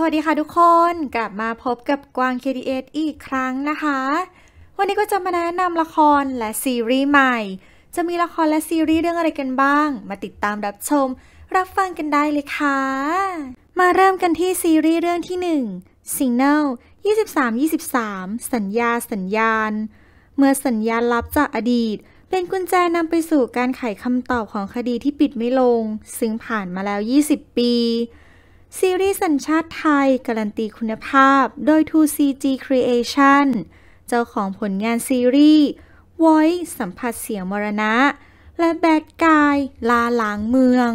สวัสดีค่ะทุกคน กลับมาพบกับกวาง KDS อีกครั้งนะคะ วันนี้ก็จะมาแนะนำละครและซีรีส์ใหม่ จะมีละครและซีรีส์เรื่องอะไรกันบ้าง มาติดตามรับชม รับฟังกันได้เลยค่ะ มาเริ่มกันที่ซีรีส์เรื่องที่1 Signal 23-23 สัญญาสัญญาณ เมื่อสัญญาณลับจากอดีต เป็นกุญแจนำไปสู่การไขคำตอบของคดีที่ปิดไม่ลง ซึ่งผ่านมาแล้ว 20 ปีซีรีส์สัญชาติไทย การันตีคุณภาพ โดย 2CG Creation เจ้าของผลงานซีรีส์ Voice สัมผัสเสียงมรณะ และแบดกาย ลาล้างเมือง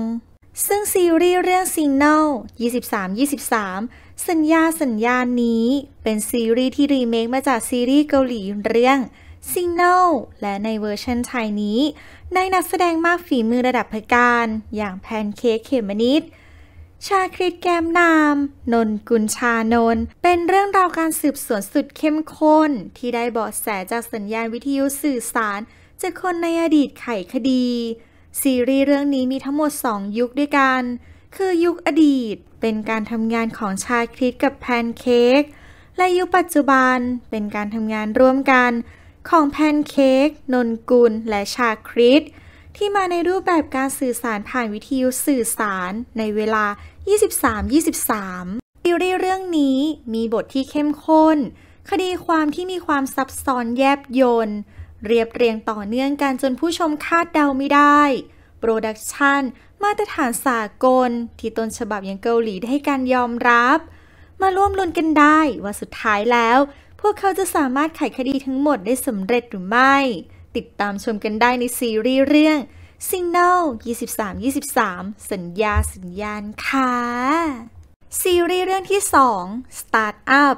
ซึ่งซีรีส์เรื่อง Signal 23-23 สัญญาสัญญาณนี้ เป็นซีรีส์ที่รีเมคมาจากซีรีส์เกาหลีเรื่อง Signal และในเวอร์ชันไทยนี้ได้นักแสดงมากฝีมือระดับพการ อย่างแพนเค้กเขมมนิดชาคริตแกมนาม นนกุลชานน เป็นเรื่องราวการสืบสวนสุดเข้มข้นที่ได้เบาะแสจากสัญญาณวิทยุสื่อสารจากคนในอดีตไขคดีซีรีส์เรื่องนี้มีทั้งหมด 2 ยุคด้วยกัน คือยุคอดีตเป็นการทำงานของชาคริตกับแพนเค้กและยุคปัจจุบันเป็นการทำงานร่วมกัน ของแพนเค้กนนกุลและชาคริตที่มาในรูปแบบการสื่อสารผ่านวิทยุสื่อสารในเวลา 23-23ซีรีส์เรื่องนี้มีบทที่เข้มข้น คดีความที่มีความซับซ้อนแยบยนต์ เรียบเรียงต่อเนื่องกันจนผู้ชมคาดเดาไม่ได้ โปรดักชันมาตรฐานสากลที่ต้นฉบับอย่างเกาหลีได้ให้การยอมรับ มาร่วมลุ้นกันได้ว่าสุดท้ายแล้ว พวกเขาจะสามารถไขคดีทั้งหมดได้สำเร็จหรือไม่ติดตามชมกันได้ในซีรีส์เรื่อง Signal 2323 สัญญาสัญญาณค่ะซีรีส์เรื่องที่ 2 Start Up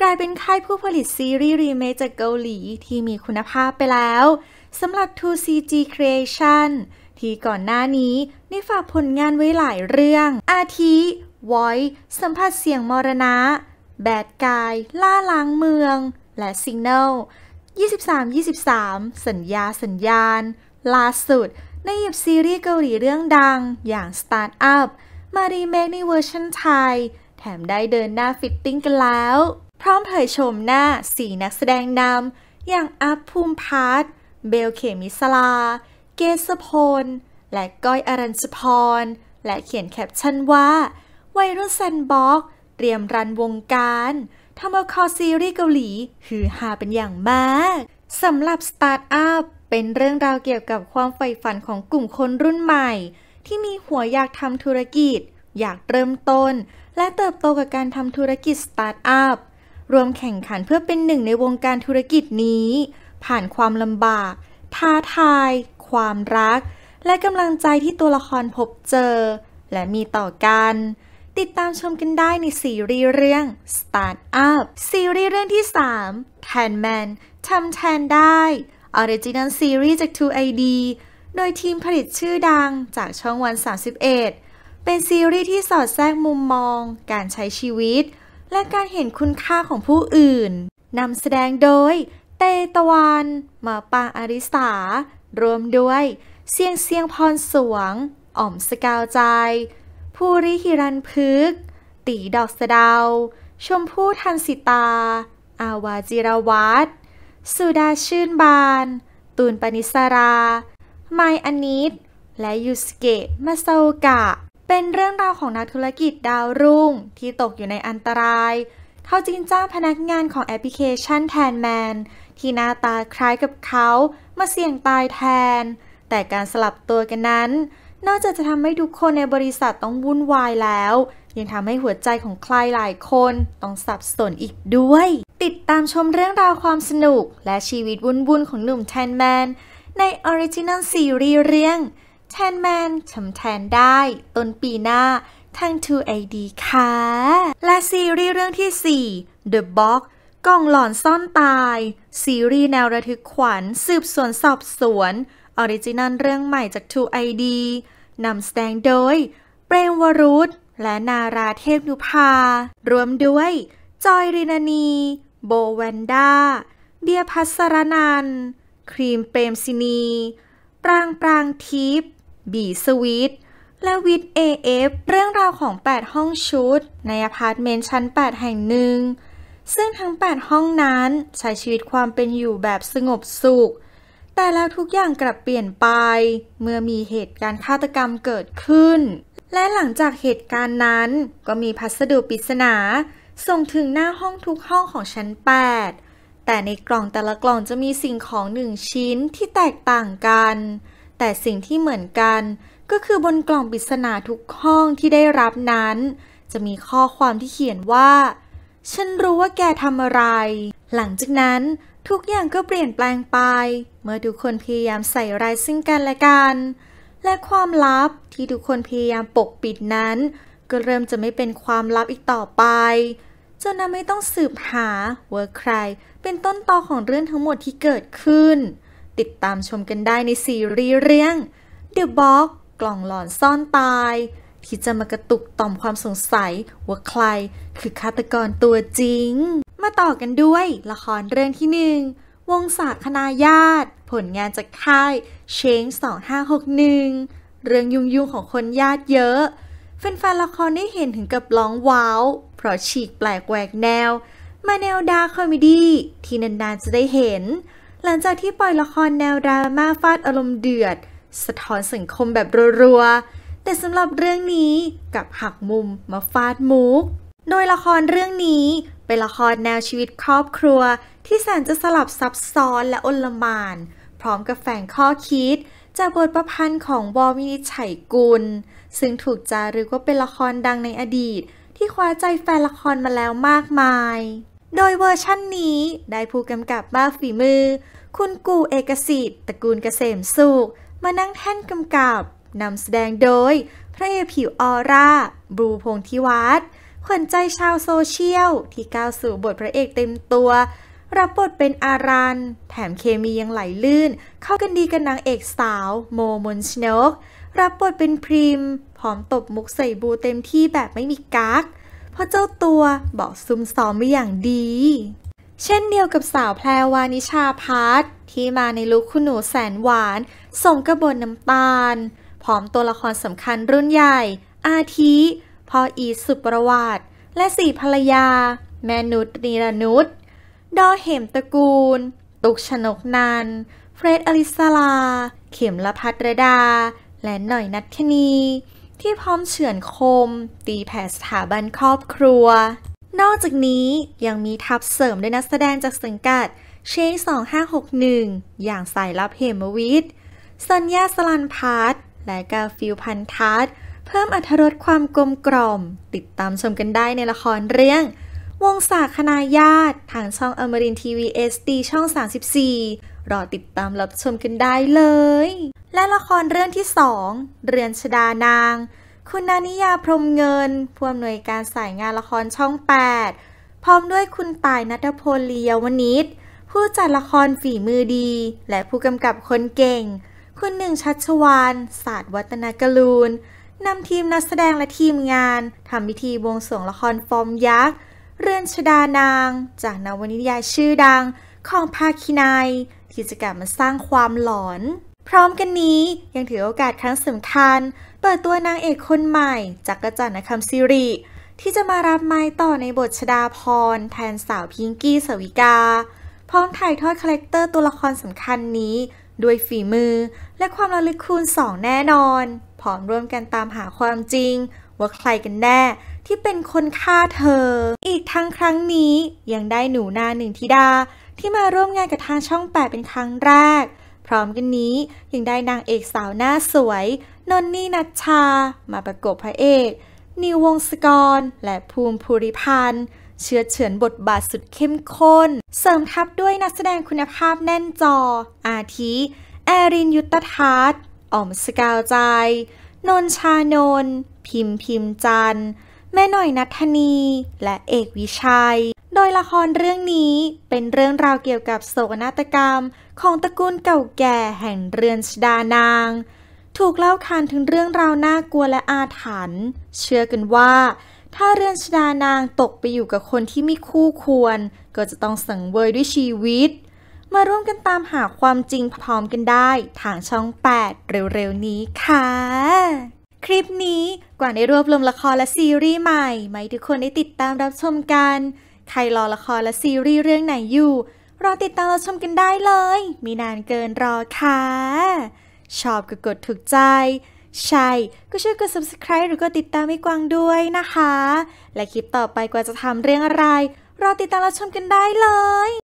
กลายเป็นค่ายผู้ผลิตซีรีส์รีเมคจากเกาหลี ที่มีคุณภาพไปแล้วสำหรับ 2CG Creation ที่ก่อนหน้านี้ ได้ฝากผลงานไว้หลายเรื่อง อาทิ Voice สัมผัสเสียงมรณะแบดกาย ล่าล้างเมือง และ Signal 23 23 สัญญาสัญญาณล่าสุด ในหยิบซีรีส์เกาหลีเรื่องดัง อย่างสตาร์ทอัพมารีเมคในเวอร์ชันไทย แถมได้เดินหน้าฟิตติ้งกันแล้ว พร้อมเผยชมหน้าสี่นักแสดงนำอย่างอัพภูมิพัฒ์์เบลเขมิสลาเกสพลและก้อยอรัญชพร และเขียนแคปชั่นว่าวัยรุ่นแซนบ็อกเตรียมรันวงการทำเอาคอซีรีส์เกาหลีฮือฮาเป็นอย่างมากสำหรับสตาร์ทอัพเป็นเรื่องราวเกี่ยวกับความใฝ่ฝันของกลุ่มคนรุ่นใหม่ ที่มีหัวอยากทำธุรกิจ อยากเริ่มต้น และเติบโตกับการทำธุรกิจสตาร์ทอัพรวมแข่งขันเพื่อเป็นหนึ่งในวงการธุรกิจนี้ ผ่านความลำบาก ท้าทาย ความรัก และกำลังใจที่ตัวละครพบเจอ และมีต่อกันติดตามชมกันได้ในซีรีส์เรื่อง Start Up ซีรีส์เรื่องที่3 t a n Man ทำแทนได้ Original Series จาก 2ID โดยทีมผลิตชื่อดังจากช่องวัน 31 เป็นซีรีส์ที่สอดแทรกมุมมองการใช้ชีวิต และการเห็นคุณค่าของผู้อื่น นำแสดงโดยเตตะวันมาปางอาริสารวมด้วย เสียง เสียงพรสวง อ่อมสกาวใจภูริฮิรันพึก ตีดอกสะดาวชมพู่ทันสิตา อาวาจิรวัตรสุดาชื่นบาน ตูนปนิสรา ไมอนิต และยูสเกะมาโซกะ เป็นเรื่องราวของนักธุรกิจดาวรุ่งที่ตกอยู่ในอันตราย เขาจึงจ้างพนักงานของแอปพลิเคชันแทนแมน ที่หน้าตาคล้ายกับเขามาเสี่ยงตายแทน แต่การสลับตัวกันนั้นนอกจากจะทำให้ทุกคนในบริษัทต้องวุ่นวายแล้ว ยังทำให้หัวใจของใครหลายคน ต้องสับสนอีกด้วย ติดตามชมเรื่องราวความสนุกและชีวิตวุ่นๆของหนุ่มแทนแมนในออริจินัลซีรีส์เรื่องแทนแมนชำแทนได้ต้นปีหน้าทาง 2AD ค่ะ และซีรีส์เรื่องที่ 4 The Box กล่องหลอนซ่อนตายซีรีส์แนวระทึกขวัญสืบสวนสอบสวนออริจินัลเรื่องใหม่จาก 2ID นำแสดงโดย เปรมวรุษและนาราเทพนุภา รวมด้วย จอยรินานี โบแวนด้าเบียพัสรนัน ครีมเปรมซินี ปรางปรางทิปบีสวิตและวิทเอเอฟ เรื่องราวของ 8 ห้องชุดในอพาร์ตเมนต์ชั้น 8 แห่งหนึ่ง ซึ่งทั้ง 8 ห้องนั้น ใช้ชีวิตความเป็นอยู่แบบสงบสุขแต่แล้วทุกอย่างกลับเปลี่ยนไป เมื่อมีเหตุการณ์ฆาตกรรมเกิดขึ้น และหลังจากเหตุการณ์นั้น ก็มีพัสดุปริศนาส่งถึงหน้าห้องทุกห้องของชั้น 8 แต่ในกล่องแต่ละกล่องจะมีสิ่งของหนึ่งชิ้นที่แตกต่างกัน แต่สิ่งที่เหมือนกัน ก็คือบนกล่องปริศนาทุกห้องที่ได้รับนั้น จะมีข้อความที่เขียนว่าฉันรู้ว่าแกทำอะไร หลังจากนั้นทุกอย่างก็เปลี่ยนแปลงไป เมื่อทุกคนพยายามใส่ร้ายซึ่งกันและกัน และความลับที่ทุกคนพยายามปกปิดนั้น ก็เริ่มจะไม่เป็นความลับอีกต่อไป จนนาไม่ต้องสืบหาว่าใครเป็นต้นตอของเรื่องทั้งหมดที่เกิดขึ้น ติดตามชมกันได้ในซีรีส์เรื่อง The Box กล่องหลอนซ่อนตาย ที่จะมากระตุกต่อมความสงสัยว่าใคร คือฆาตกรตัวจริงาต่อกันด้วยละครเรื่องที่หนึ่ง วงศาคณาญาติ ผลงานจากค่าย เชง2561 เรื่องยุ่งยุ่งของคนญาติเยอะแฟนๆละครได้เห็นถึงกับร้องว้าว เพราะฉีกแปลกแหวกแนว มาแนวดาคอมดี้ที่นานๆจะได้เห็น หลังจากที่ปล่อยละครแนวดราม่าฟาดอารมณ์เดือด สะท้อนสังคมแบบรัวๆ แต่สำหรับเรื่องนี้กับหักมุมมาฟาดมุก โดยละครเรื่องนี้เป็นละครแนวชีวิตครอบครัว ที่แสนจะสลับซับซ้อนและอลมาน พร้อมกับแฝงข้อคิดจากบทประพันธ์ของวอมินิชัยกุล ซึ่งถูกจารึกว่าเป็นละครดังในอดีต ที่คว้าใจแฟนละครมาแล้วมากมาย โดยเวอร์ชั่นนี้ได้ผู้กำกับบ้าฝีมือ คุณกูเอกสิทธิ์ตระกูลเกษมสุขมานั่งแท่นกำกับนำแสดงโดยพระเอกผิวออร่าบูพงธิวัฒน์ขวัญใจชาวโซเชียลที่ก้าวสู่บทพระเอกเต็มตัว รับบทเป็นอารัน แถมเคมียังไหลลื่น เข้ากันดีกับนนางเอกสาวโมมนชนกรับบทเป็นพริมพร้อมตบมุกใส่บูเต็มที่แบบไม่มีกัก เพราะเจ้าตัวบอกซุ่มซ้อมไม่อย่างดี เช่นเดียวกับสาวแพรวานิชาพัทที่มาในลุคคุณหนูแสนหวานสมกระบนน้ำตาล พร้อมตัวละครสำคัญรุ่นใหญ่ อาทิพ่ออีสุประวัติ และสี่ภรรยา แมนุ์นีรนุ์ดอเหมตระกูล ตุกชนกนัน เฟรดอลิสลา เข็มละพัทรดา และหน่อยนัทคณีที่พร้อมเฉือนคม ตีแผ่สถาบันครอบครัว นอกจากนี้ยังมีทับเสริมด้วยนักแสดงจากสังกัด เชง2561 อย่างสายลับเหมวิทย์ สัญญาสลันพาร์ทและกาฟิลพันทัศน์เพิ่มอรรถรสความกลมกล่อม ติดตามชมกันได้ในละครเรื่อง วงศาคณาญาติ ทางช่องอมรินทีวีเอสดีช่อง 34 รอติดตามรับชมกันได้เลย และละครเรื่องที่สองเรือนชดานาง คุณนานิยาพรมเงินผู้อำนวยการสายงานละครช่อง 8 พร้อมด้วยคุณตายนัทพลลียวนิชผู้จัดละครฝีมือดี และผู้กำกับคนเก่ง คุณหนึ่งชัชวานศาสตร์วัฒนกลูนนำทีมนักแสดงและทีมงานทำพิธีบวงสรวงละครฟอร์มยักษ์เรือนชดานาง จากนวนิยายชื่อดังของภาคินายกิจกรรมมาสร้างความหลอน พร้อมกันนี้ยังถือโอกาสครั้งสำคัญ เปิดตัวนางเอกคนใหม่จากรจันนคำซิริที่จะมารับไม้ต่อในบทชดาพร แทนสาวพิงกี้สวิกา พร้อมถ่ายทอดคาแรคเตอร์ตัวละครสำคัญนี้ด้วยฝีมือและความระลึกคูณสองแน่นอน พร้อมร่วมกันตามหาความจริงว่าใครกันแน่ที่เป็นคนฆ่าเธอ อีกทั้งครั้งนี้ยังได้หนูนาหนึ่งธิดาที่มาร่วมงานกับทางช่องแปดเป็นครั้งแรก พร้อมกันนี้ยังได้นางเอกสาวหน้าสวย นนนี่นัชชามาประกบพระเอก นิววงศกรและภูมิภูริพันธ์เชื้อเฉือนบทบาทสุดเข้มข้นเสริมทับด้วยนักแสดงคุณภาพแน่นจออาทิ แอรินยุตทัศน์ออมสกาวใจ นนชานน พิมพิมจันแม่หน่อยนัทนีและเอกวิชัย โดยละครเรื่องนี้เป็นเรื่องราวเกี่ยวกับโศกนาฏกรรม ของตระกูลเก่าแก่แห่งเรือนชดานาง ถูกเล่าขานถึงเรื่องราวน่ากลัวและอาถรรพ์เชื่อกันว่าถ้าเรือนชนานางตกไปอยู่กับคนที่ไม่คู่ควร ก็จะต้องสังเวยด้วยชีวิต มาร่วมกันตามหาความจริงพร้อมกันได้ ทางช่อง 8 เร็วๆนี้ค่ะ คลิปนี้กว่าได้รวบรวมละครและซีรีส์ใหม่ ไมทุกคนได้ติดตามรับชมกัน ใครรอละครและซีรีส์เรื่องไหนอยู่ รอติดตามรับชมกันได้เลยมีนานเกินรอค่ะ ชอบก็กดถูกใจใช่ ก็ช่วยกด subscribe หรือกดติดตามไอ้กวางด้วยนะคะ และคลิปต่อไปกว่าจะทำเรื่องอะไร รอติดตามรับชมกันได้เลย